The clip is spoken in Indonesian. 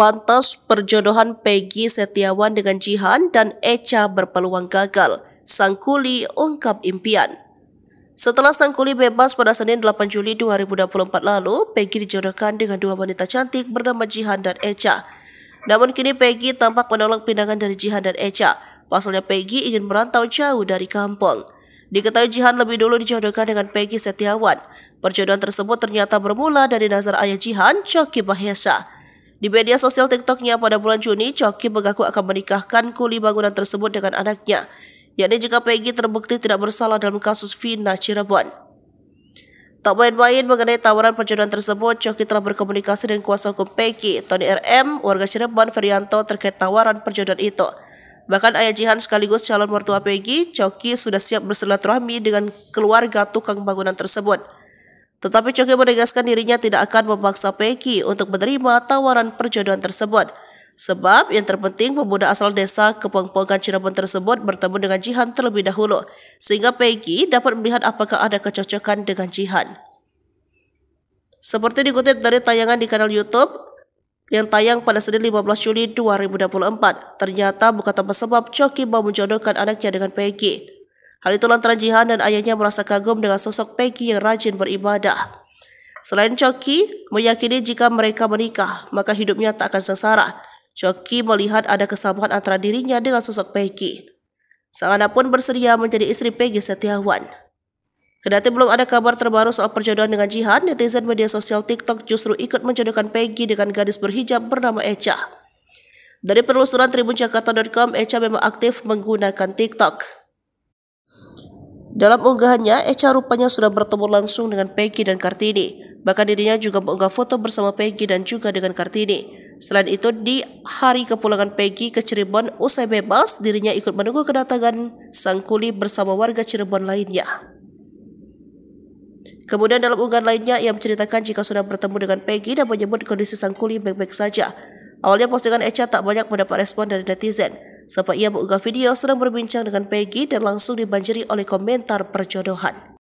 Pantas perjodohan Peggy Setiawan dengan Jihan dan Echa berpeluang gagal. Sangkuli ungkap impian. Setelah Sangkuli bebas pada Senin 8 Juli 2024 lalu, Peggy dijodohkan dengan dua wanita cantik bernama Jihan dan Echa. Namun kini Peggy tampak menolak pindangan dari Jihan dan Echa. Pasalnya Peggy ingin merantau jauh dari kampung. Diketahui Jihan lebih dulu dijodohkan dengan Peggy Setiawan. Perjodohan tersebut ternyata bermula dari nazar ayah Jihan, Coki Bahesa. Di media sosial TikToknya pada bulan Juni, Coki mengaku akan menikahkan kuli bangunan tersebut dengan anaknya, yakni jika Peggy terbukti tidak bersalah dalam kasus Vina Cirebon. Tak main-main mengenai tawaran perjodohan tersebut, Coki telah berkomunikasi dengan kuasa hukum Peggy, Tony RM, warga Cirebon, Ferianto terkait tawaran perjodohan itu. Bahkan ayah Jihan sekaligus calon mertua Peggy, Coki sudah siap bersilaturahmi dengan keluarga tukang bangunan tersebut. Tetapi Choki menegaskan dirinya tidak akan memaksa Peggy untuk menerima tawaran perjodohan tersebut. Sebab yang terpenting pemuda asal desa kepengpongan Cirebon tersebut bertemu dengan Jihan terlebih dahulu, sehingga Peggy dapat melihat apakah ada kecocokan dengan Jihan. Seperti dikutip dari tayangan di kanal YouTube yang tayang pada Senin 15 Juli 2024, ternyata bukan tanpa sebab Choki mau menjodohkan anaknya dengan Peggy. Hal itu lantaran Jihan dan ayahnya merasa kagum dengan sosok Peggy yang rajin beribadah. Selain Choki, meyakini jika mereka menikah, maka hidupnya tak akan sengsara. Choki melihat ada kesamaan antara dirinya dengan sosok Peggy. Sang anak pun bersedia menjadi istri Peggy Setiawan. Kedati belum ada kabar terbaru soal perjodohan dengan Jihan, netizen media sosial TikTok justru ikut menjodohkan Peggy dengan gadis berhijab bernama Echa. Dari penelusuran TribunJakarta.com, Echa memang aktif menggunakan TikTok. Dalam unggahannya, Echa rupanya sudah bertemu langsung dengan Peggy dan Kartini. Bahkan dirinya juga mengunggah foto bersama Peggy dan juga dengan Kartini. Selain itu, di hari kepulangan Peggy ke Cirebon usai bebas, dirinya ikut menunggu kedatangan sang kuli bersama warga Cirebon lainnya. Kemudian dalam unggahan lainnya, ia menceritakan jika sudah bertemu dengan Peggy dan menyebut kondisi sang kuli baik-baik saja. Awalnya postingan Echa tak banyak mendapat respon dari netizen. Sapa ia buka video sedang berbincang dengan Peggy dan langsung dibanjiri oleh komentar perjodohan.